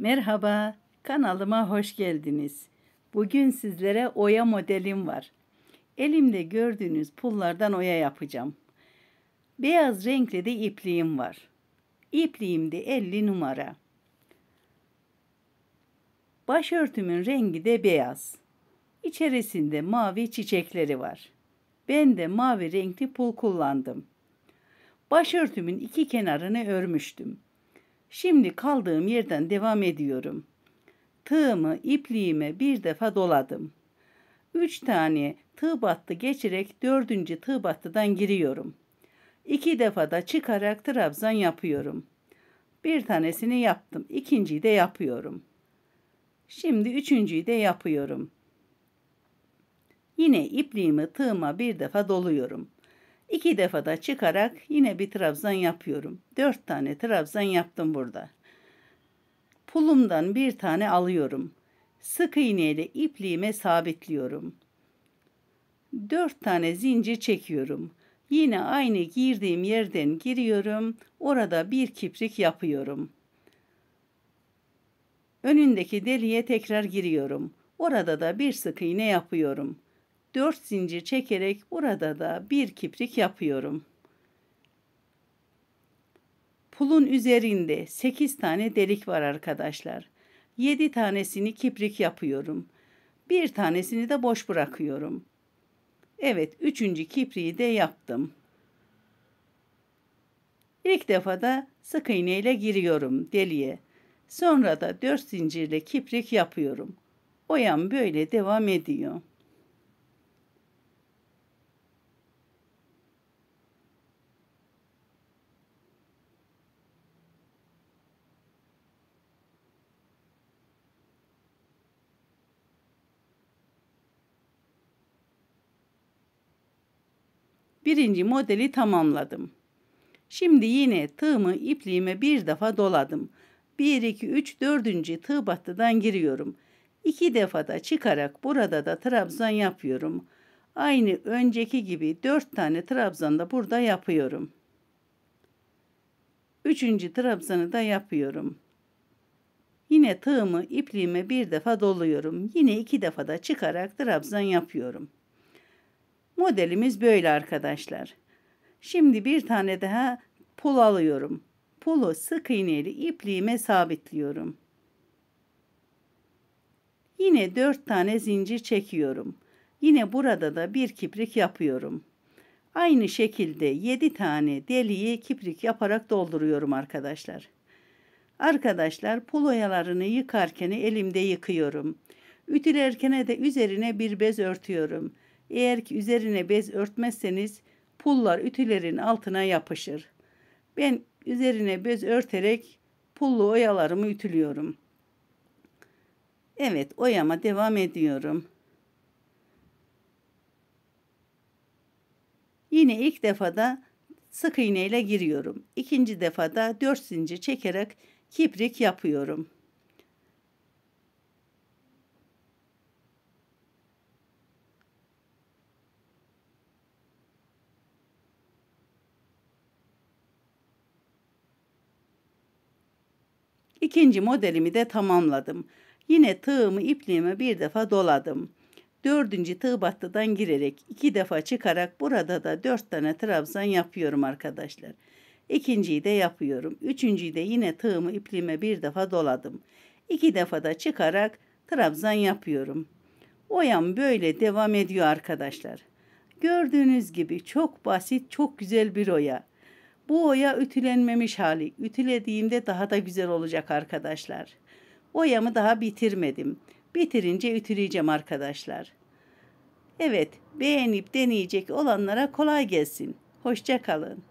Merhaba, kanalıma hoş geldiniz. Bugün sizlere oya modelim var. Elimde gördüğünüz pullardan oya yapacağım. Beyaz renkli de ipliğim var. de 50 numara. Başörtümün rengi de beyaz. İçerisinde mavi çiçekleri var. Ben de mavi renkli pul kullandım. Başörtümün iki kenarını örmüştüm. Şimdi kaldığım yerden devam ediyorum. Tığımı, ipliğime bir defa doladım. Üç tane tığ battı geçerek dördüncü tığ battıdan giriyorum. İki defa da çıkarak trabzan yapıyorum. Bir tanesini yaptım. ikinciyi de yapıyorum. Şimdi üçüncüyü de yapıyorum. Yine ipliğimi tığıma bir defa doluyorum. İki defa da çıkarak yine bir trabzan yapıyorum. Dört tane trabzan yaptım burada. Pulumdan bir tane alıyorum. Sık iğneyle ipliğime sabitliyorum. Dört tane zincir çekiyorum. Yine aynı girdiğim yerden giriyorum. Orada bir kiprik yapıyorum. Önündeki deliğe tekrar giriyorum. Orada da bir sık iğne yapıyorum.'' 4 zincir çekerek burada da bir kiprik yapıyorum. Pulun üzerinde 8 tane delik var arkadaşlar. 7 tanesini kiprik yapıyorum. Bir tanesini de boş bırakıyorum. Evet, üçüncü kipriği de yaptım. İlk defa da sık iğne ile giriyorum deliğe. Sonra da 4 zincirle kiprik yapıyorum. Oyan böyle devam ediyor. Birinci modeli tamamladım. Şimdi yine tığımı ipliğime bir defa doladım. 1, 2, 3, 4. tığ battıdan giriyorum. İki defada çıkarak burada da trabzan yapıyorum. Aynı önceki gibi 4 tane trabzan da burada yapıyorum. Üçüncü trabzanı da yapıyorum. Yine tığımı ipliğime bir defa doluyorum. Yine iki defada çıkarak trabzan yapıyorum. Modelimiz böyle arkadaşlar. Şimdi bir tane daha pul alıyorum. Pulu sık iğneyle ipliğime sabitliyorum. Yine 4 tane zincir çekiyorum. Yine burada da bir kiprik yapıyorum. Aynı şekilde 7 tane deliği kiprik yaparak dolduruyorum arkadaşlar. Arkadaşlar poloyalarını yıkarken elimde yıkıyorum. Ütülerken de üzerine bir bez örtüyorum. Eğer ki üzerine bez örtmezseniz pullar ütülerin altına yapışır. Ben üzerine bez örterek pullu oyalarımı ütülüyorum. Evet oyama devam ediyorum. Yine ilk defada sık iğne ile giriyorum. İkinci defada 4 zincir çekerek kiprik yapıyorum. İkinci modelimi de tamamladım. Yine tığımı ipliğime bir defa doladım. Dördüncü tığ battıdan girerek iki defa çıkarak burada da dört tane trabzan yapıyorum arkadaşlar. İkinciyi de yapıyorum. Üçüncüyü de yine tığımı ipliğime bir defa doladım. İki defa da çıkarak trabzan yapıyorum. Oyam böyle devam ediyor arkadaşlar. Gördüğünüz gibi çok basit, çok güzel bir oya. Bu oya ütülenmemiş hali. Ütülediğimde daha da güzel olacak arkadaşlar. Oyamı daha bitirmedim. Bitirince ütüleyeceğim arkadaşlar. Evet, beğenip deneyecek olanlara kolay gelsin. Hoşçakalın.